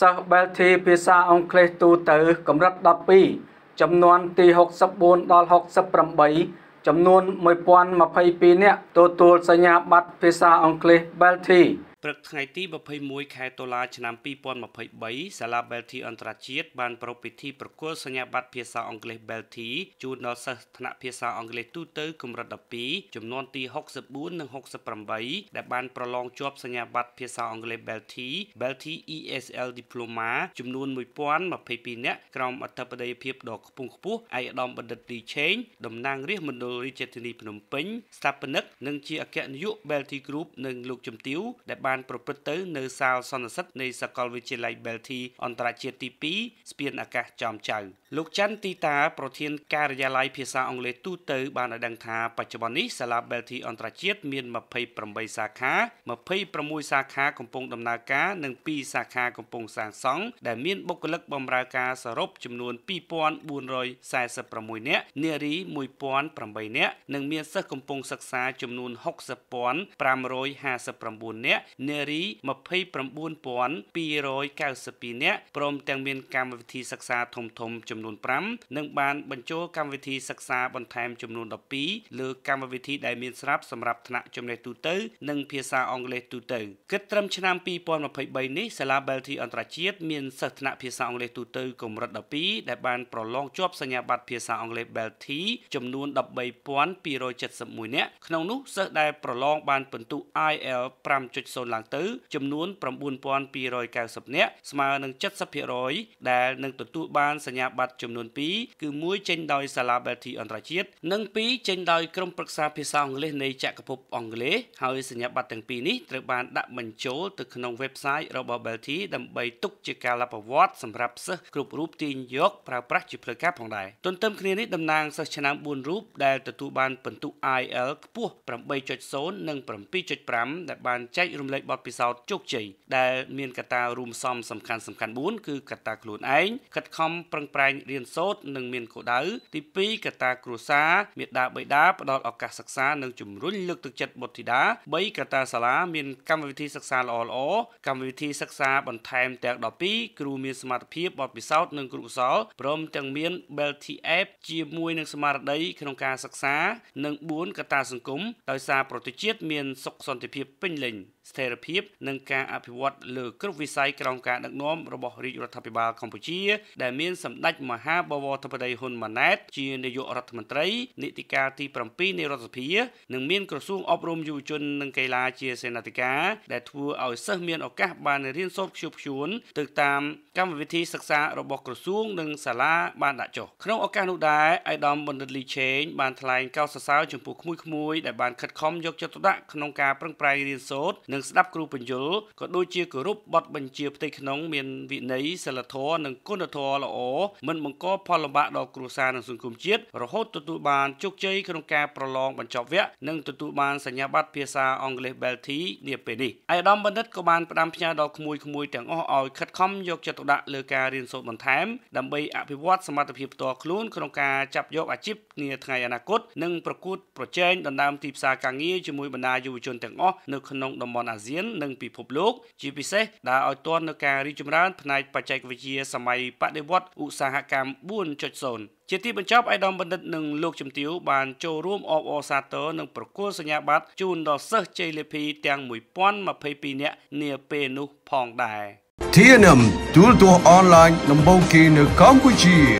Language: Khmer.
សិស្ស Belty ភាសាអង់គ្លេសទូទៅ កម្រិត12ចំនួនទី64ដល់68ចំនួន1022នាក់ទទួលសញ្ញាបត្រភាសាអង់គ្លេស Belty ព្រឹកថ្ងៃទី21ខែតុលាឆ្នាំ2023សាលា Belty អន្តរជាតិបានប្រពៃពិធីប្រគល់សញ្ញាបត្រភាសាអង់គ្លេស Belty ជូនដល់សិស្សថ្នាក់ភាសាអង់គ្លេសទូទៅកម្រិត12ចំនួនទី64និង68ដែលបានប្រឡងជាប់សញ្ញាបត្រភាសាអង់គ្លេស Belty Belty ESL Diploma ចំនួន1022នាក់ក្រោមអធិបតីភាពដ៏ខ្ពង់ខ្ពស់ឯកឧត្តមបណ្ឌិតលីឆេងតំណាងរាជមណ្ឌលរាជធានីភ្នំពេញស្ថាបនិកនិងជាអគ្គនាយក Belty Group និងលោកជំទាវដែលបានបានប្រព្រឹត្តទៅនៅសាលសន្និសីទនៃសាកលវិទ្យាល័យ Belty អន្តរជាតិទី2ស្ពានអាកាសចំចៅលោកច័ន្ទទីតាប្រធានការិយាល័យភាសាអង់គ្លេសទូទៅបានឲ្យដឹងថាបច្ចុប្បន្ននេះសាលា Belty អន្តរជាតិមាន28សាខា26សាខាកំពុងដំណើរការនិង2សាខាកំពុងសាងសង់ដែលមានបុគ្គលិកបម្រើការសរុបចំនួន2446នាក់នារី1008នាក់និងមានសិស្សកំពុងសិក្សា ចំនួន60559នាក់នារី29292នាក់ព្រមទាំងមានកម្មវិធីសិក្សាធំធំចំនួន5និងបានបញ្ចូលកម្មវិធីសិក្សាបន្ថែមចំនួន12លើកម្មវិធីដែលមានស្រាប់សម្រាប់ថ្នាក់ចំណេះទូទៅនិងភាសាអង់គ្លេសទូទៅគិតត្រឹមឆ្នាំ2023នេះសាលា Belty អន្តរជាតិមានសិស្សថ្នាក់ភាសាអង់គ្លេសទូទៅកម្រិត12ដែលបានប្រឡងជាប់សញ្ញាបត្រភាសាអង់គ្លេស Belty ចំនួន13271នាក់ក្នុងនោះសិស្សដែលប្រឡងបានពិន្ទុ IELTS 5.0ឡើងទៅចំនួន9290នាក់ស្មើនឹង70%ដែលនឹងទទួលបានសញ្ញាបត្រចំនួន2គឺមួយចេញដោយសាលាបែលធីអន្តរជាតិនិង2ចេញដោយក្រុមប្រឹក្សាភាសាអង់គ្លេសនៃចក្រភពអង់គ្លេសហើយសញ្ញាបត្រទាំងពីរនេះត្រូវបានដាក់បញ្ចូលទៅក្នុង website របស់ Belty ដើម្បីទុកជាការលបវត្តសម្រាប់សិស្សគ្រប់រូបទាញយកប្រើប្រាស់ជាផ្លូវការផងដែរទន្ទឹមគ្នានេះតំណាងសិស្សឆ្នាំ4រូបដែលទទួលបានពិន្ទុ IELTS ខ្ពស់8.0និង7.5ដែលបានចែករំលែកបទពិសោធន៍ជោគជ័យដែលមានកត្តារួមផ្សំសំខាន់សំខាន់4គឺកត្តាខ្លួនឯងខិតខំប្រឹងប្រែងរៀនសូត្រនិងមានគោលដៅទី2កត្តាគ្រួសារមេដាបិតាផ្ដល់ឱកាសសិក្សា និងជំរុញលើកទឹកចិត្តបុត្រធីតា3កត្តាសាលាមានកម្មវិធីសិក្សាល្អល្អកម្មវិធីសិក្សាបន្ថែមទាំង12គ្រូមានសមត្ថភាពបទពិសោធន៍និងគ្រូកុសលព្រមទាំងមាន Belty App ជាមួយនឹងស្មារតីក្នុងការសិក្សា និង4កត្តាសង្គមដោយសារប្រទេសជាតិមានសុខសន្តិភាពពេញលេញ។ស្ថិរភាពនិងការអភិវឌ្ឍលើគ្រប់វិស័យក្រោមការដឹកនាំរបស់រាជរដ្ឋាភិបាលកម្ពុជា ដែលមានសម្ដេចមហាបវរធិបតីហ៊ុនម៉ាណែតជានាយករដ្ឋមន្ត្រីនីតិកាលទី7នៃរដ្ឋសភា និងមានក្រសួងអប់រំយុវជននិងកីឡាជាសេនាធិការដែលធ្វើឲ្យសិស្សមានឱកាសបានរៀនសូត្រខ្ជាប់ខ្ជួនទៅតាមកម្មវិធីសិក្សារបស់ក្រសួងនិងសាលាបានដាក់ចុះក្នុងឱកាសនោះដែរឯកឧត្តមបណ្ឌិតលីឆេងបានថ្លែងកោតសរសើរចំពោះក្មួយៗដែលបានខិតខំយកចិត្តទុកដាក់ក្នុងការប្រឹងប្រែងរៀនសូត្រនិងស្ដាប់គ្រូបញ្យលក៏ដូចជាគោរពបទបញ្ជាផ្ទៃក្នុងមានវិន័យសិលធម៌និងគុណធម៌ល្អមិនបង្កផលលំបាកដល់គ្រួសារនិងសង្គមជាតិរហូតទទួលបានជោគជ័យក្នុងការប្រឡងបញ្ចប់វគ្គនិងទទួលបានសញ្ញាបត្រភាសាអង់គ្លេស BELT នាពេលនេះឯកឧត្តមបណ្ឌិតក៏បានផ្ដាំផ្ញើដល់ក្មួយៗទាំងអស់ឲ្យខិតខំយកចិត្តទុកដាក់លើការរៀនសូត្របន្ថែម ដើម្បីអភិវឌ្ឍសមត្ថភាពផ្ទាល់ខ្លួនក្នុងការចាប់យកអាជីពនាថ្ងៃអនាគតនិងប្រកួតប្រជែងដណ្ដើមទីផ្សារការងារជាមួយបណ្ដាយុវជនទាំងអស់នៅក្នុងតំបន់ន់អាស៊ាននិងពិភពលោកជាពិសេសដើរឲ្យទាន់នូវការរីកចម្រើនផ្នែកបច្ចេកវិទ្យាសម័យបដិវត្តឧស្សាហកម្ម4.0ជាទីបញ្ចប់អៃដាមបណ្ឌិតនិងលោកជំទាវបានចូលរួមអបអរសាទរនិងប្រគល់សញ្ញាបត្រជូនដល់សិស្សជ័យលាភីទាំង1022នាក់នាពេលនោះផងដែរ TNM ទូរទស្សន៍អនឡាញដំបូងគេនៅកម្ពុជា